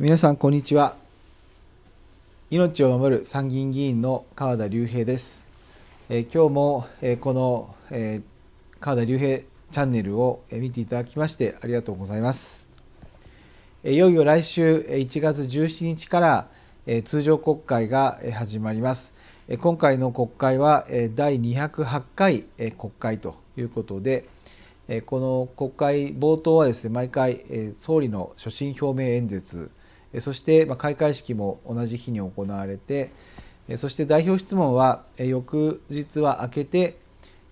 皆さんこんにちは命を守る参議院議員の川田隆平です、えー、今日も、えー、この、えー、川田隆平チャンネルを見ていただきましてありがとうございます、えいよいよ来週1月17日から、え通常国会が始まります、え今回の国会は、え第208回、え国会ということで、えこの国会冒頭はですね毎回、え総理の所信表明演説そして開会式も同じ日に行われてそして代表質問は翌日は明けて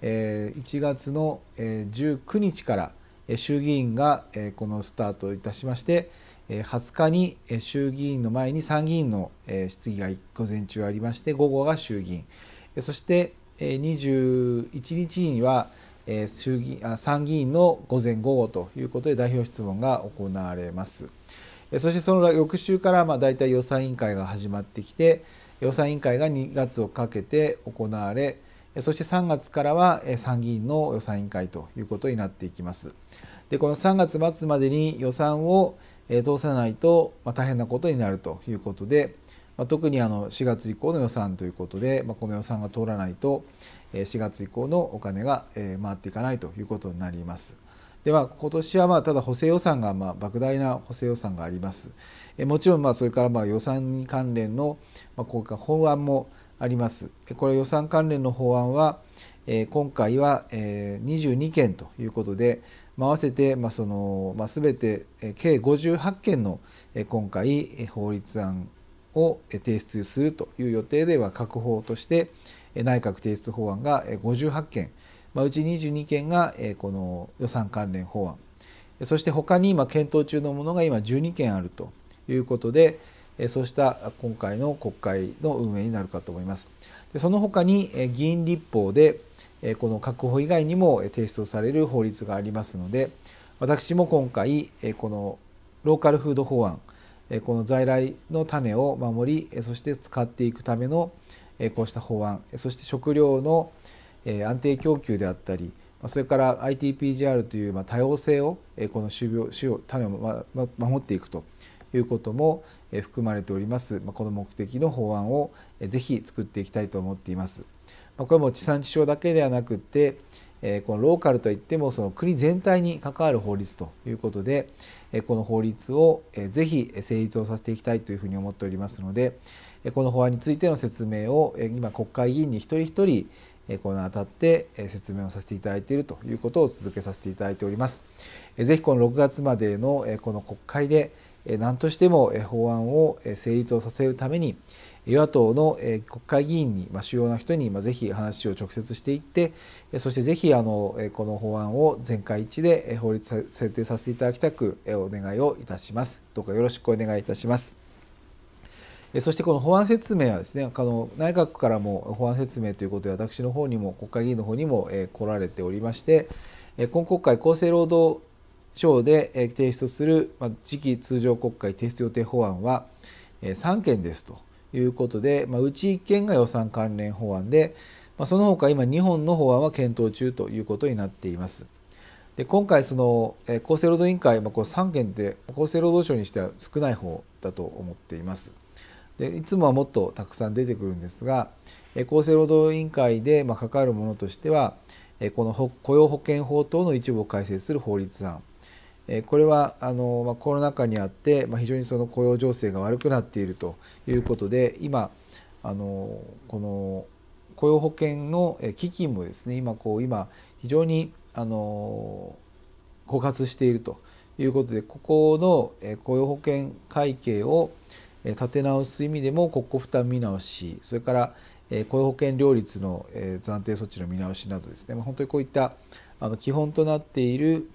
1月の19日から衆議院がこのスタートいたしまして20日に衆議院の前に参議院の質疑が午前中ありまして午後が衆議院そして21日には衆議参議院の午前午後ということで代表質問が行われます。そしてその翌週からまあ大体予算委員会が始まってきて予算委員会が2月をかけて行われそして3月からは参議院の予算委員会ということになっていきます。でこの3月末までに予算を通さないと大変なことになるということで特にあの4月以降の予算ということでこの予算が通らないと4月以降のお金が回っていかないということになります。では今年はまあただ補正予算がまあ莫大な補正予算があります。えもちろんまあそれからまあ予算関連のまあ今回法案もあります。これ予算関連の法案は、え今回は、え22件ということで、まあ、合わせて、まあそのまあ、全て、え計58件の、え今回法律案を提出するという予定では各法として内閣提出法案が58件まあ、うち22件が、えこの予算関連法案そして他に今検討中のものが今12件あるということで、えそうした今回の国会の運営になるかと思います。でその他に、え議員立法で、えこの確保以外にも提出される法律がありますので私も今回、えこのローカルフード法案この在来の種を守りそして使っていくためのこうした法案そして食料の安定供給であったりそれから ITPGR という多様性をこの種苗種を種を守っていくということも含まれておりますこの目的の法案をぜひ作っていきたいと思っています。これも地産地消だけではなくてこのローカルといってもその国全体に関わる法律ということでこの法律をぜひ成立をさせていきたいというふうに思っておりますのでこの法案についての説明を今国会議員に一人一人このあたって説明をさせていただいているということを続けさせていただいております。ぜひこの6月までのこの国会で何としても法案を成立をさせるために与野党の国会議員に主要な人にぜひ話を直接していってそしてぜひあのこの法案を全会一致で法律制定させていただきたくお願いをいたします。どうかよろしくお願いいたします。そしてこの法案説明はですねあの内閣からも法案説明ということで私の方にも国会議員の方にも、え来られておりまして、え今国会厚生労働省で、え提出する、ま次期通常国会提出予定法案は、え3件ですということで、まうち1件が予算関連法案で、まその他今2本の法案は検討中ということになっています。で今回その厚生労働委員会、まあ、こ3件で厚生労働省にしては少ない方だと思っています。でいつもはもっとたくさん出てくるんですが厚生労働委員会でま関わるものとしてはこの雇用保険法等の一部を改正する法律案これはあの、まコロナ禍にあって、ま非常にその雇用情勢が悪くなっているということで今あのこの雇用保険の基金もですね今こう今非常にあの枯渇しているということでここの雇用保険会計を、立て直す意味でも国庫負担見直しそれから雇用保険料率の暫定措置の見直しなどですね本当にこういったあの基本となっている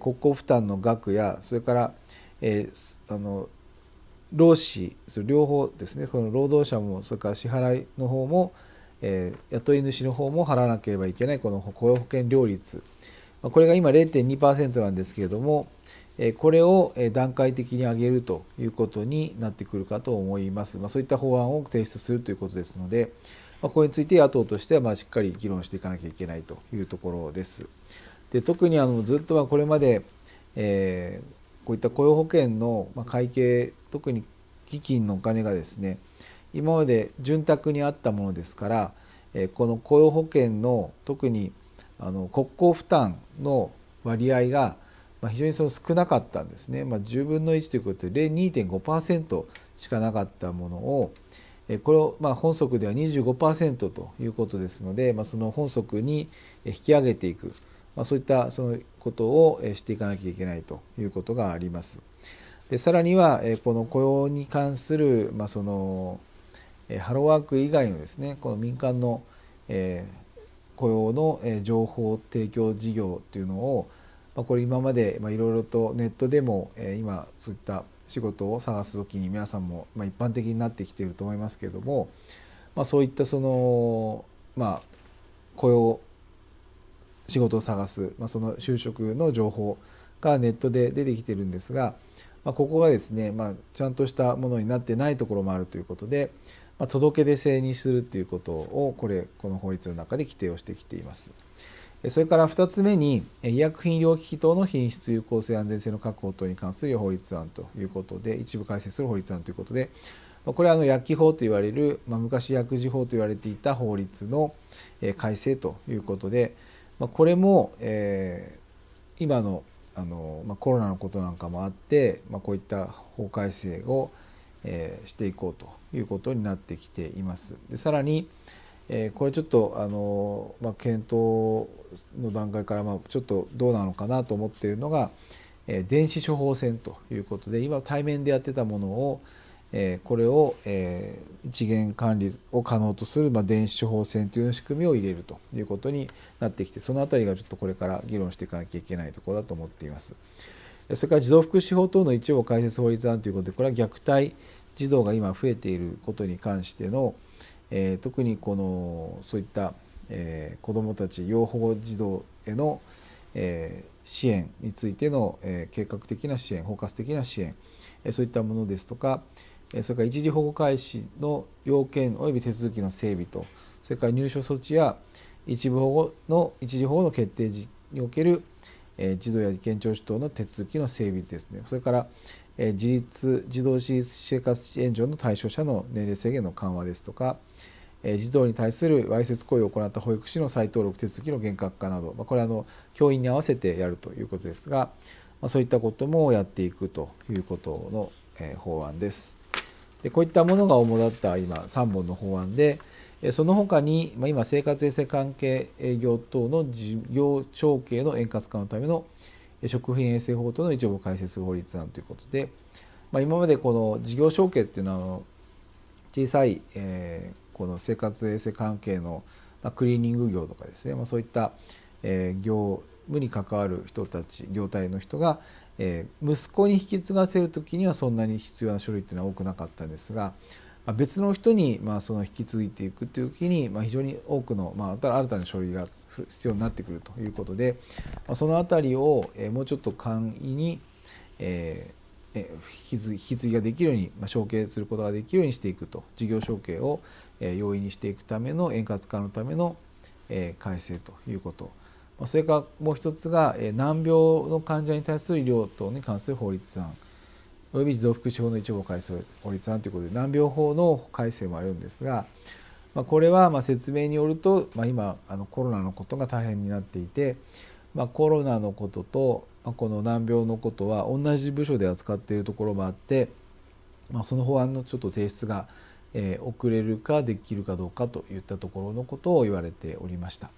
国庫負担の額やそれからあの労使両方ですねその労働者もそれから支払いの方も雇い主の方も払わなければいけないこの雇用保険料率これが今0.2%なんですけれどもこれを段階的に上げるということになってくるかと思います。まあ、そういった法案を提出するということですので、まあ、これについて野党としてはましっかり議論していかなきゃいけないというところです。で特にあのずっとはこれまで、えー、こういった雇用保険の会計特に基金のお金がですね今まで潤沢にあったものですから、えこの雇用保険の特にあの国庫負担の割合がまあ、非常にその少なかったんですね、まあ、10分の1ということで2.5%しかなかったものをこれをまあ本則では25%ということですので、まあ、その本則に引き上げていく、まあ、そういったそのことをしていかなきゃいけないということがあります。でさらにはこの雇用に関する、まあ、そのハローワーク以外のですねこの民間の雇用の情報提供事業というのをまあ、これ今までいろいろとネットでも、えー、今そういった仕事を探す時に皆さんも、まあ、一般的になってきていると思いますけれども、まあ、そういったその、まあ、雇用仕事を探す、まあ、その就職の情報がネットで出てきてるんですが、まあ、ここがですね、まあ、ちゃんとしたものになってないところもあるということで、まあ、届け出制にするということをこれこの法律の中で規定をしてきています。それから2つ目に医薬品医療機器等の品質有効性安全性の確保等に関する法律案ということで一部改正する法律案ということでこれはあの薬機法と言われる、まあ、昔薬事法と言われていた法律の改正ということで、まあ、これも、えー、今のあの、まあ、コロナのことなんかもあって、まあ、こういった法改正を、えー、していこうということになってきています。でさらに、えー、これちょっとあの、まあ、検討の段階から、まあ、ちょっとどうなのかなと思っているのが、えー、電子処方箋ということで今対面でやってたものを、えー、これを、えー、一元管理を可能とする、まあ、電子処方箋という仕組みを入れるということになってきてその辺りがちょっとこれから議論していかなきゃいけないところだと思っています。それから児童福祉法等の一部を説法律案ということでこれは虐待児童が今増えていることに関しての、えー、特にこのそういった、えー、子どもたち養護児童への、えー、支援についての、え計画的な支援包括的な支援、えそういったものですとか、えそれから一時保護開始の要件及び手続きの整備とそれから入所措置や一部保護の一時保護の決定時における、え児童や意見聴取等の手続きの整備ですねそれから、自立児童私立生活援助の対象者の年齢制限の緩和ですとか児童に対するわいせつ行為を行った保育士の再登録手続きの厳格化など、まあ、これはあの教員に合わせてやるということですが、まあ、そういったこともやっていくということの、え法案です。でこういったものが主だった今3本の法案でその他に、まあ、今生活衛生関係営業等の事業承継の円滑化のための食品衛生法との一部を改正法律案ということで、まあ、今までこの事業承継っていうのは小さい、えー、この生活衛生関係の、まクリーニング業とかですね、まあ、そういった、えー、業務に関わる人たち業態の人が、えー、息子に引き継がせる時にはそんなに必要な書類っていうのは多くなかったんですが別の人にまあその引き継いでいくという時にまあ非常に多くのまあ新たな書類が必要になってくるということで、その辺りをもうちょっと簡易に、え引き継ぎができるように、まあ、承継することができるようにしていくと事業承継を、え容易にしていくための円滑化のための、え改正ということ、まあ、それからもう一つが、え難病の患者に対する医療等に関する法律案、及び児童福祉法の一部を改正法律案ということで難病法の改正もあるんですが、まあ、これはま説明によると、まあ、今あのコロナのことが大変になっていて、まあ、コロナのことと、まこの難病のことは同じ部署で扱っているところもあって、まその法案のちょっと提出が、えー、遅れるかできるかどうかといったところのことを言われておりました。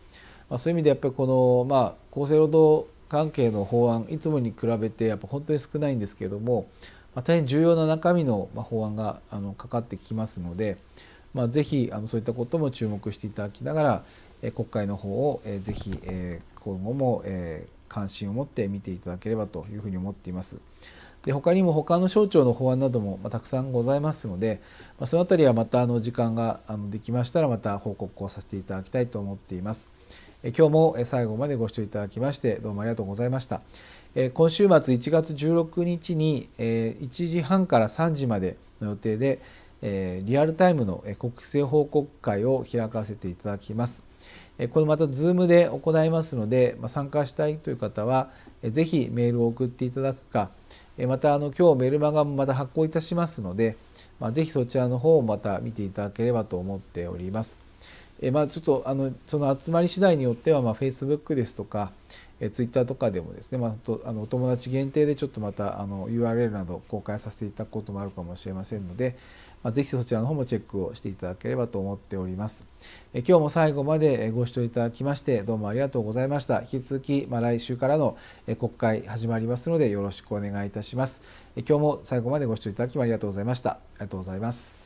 まそういう意味でやっぱりこの、ま厚生労働関係の法案いつもに比べてやっぱ本当に少ないんですけれどもまあ、大変重要な中身の法案があのかかってきますので、まあ、ぜひあのそういったことも注目していただきながら、え国会の方を、えー、ぜひ、え今後も、え関心を持って見ていただければというふうに思っています。で他にも他の省庁の法案なども、またくさんございますので、まそのあたりはまたあの時間があのできましたらまた報告をさせていただきたいと思っています。今日も最後までご視聴いただきましてどうもありがとうございました。今週末1月16日に、1時半から3時までの予定で、リアルタイムの国政報告会を開かせていただきます。これまた Zoom で行いますので、参加したいという方は、ぜひメールを送っていただくか、またあの今日メルマガもまた発行いたしますので、まあ、ぜひそちらの方をまた見ていただければと思っております。えまあ、ちょっとあのその集まり次第によっては、ま Facebook ですとか、えー、ツイッターとかでもですね、まあ、とあのお友達限定でちょっとまたあの URL など公開させていただくこともあるかもしれませんので、まあ、ぜひそちらの方もチェックをしていただければと思っております。え今日も最後までご視聴いただきましてどうもありがとうございました。引き続き、まあ、来週からの国会始まりますのでよろしくお願いいたします。今日も最後までご視聴いただきありがとうございました。ありがとうございます。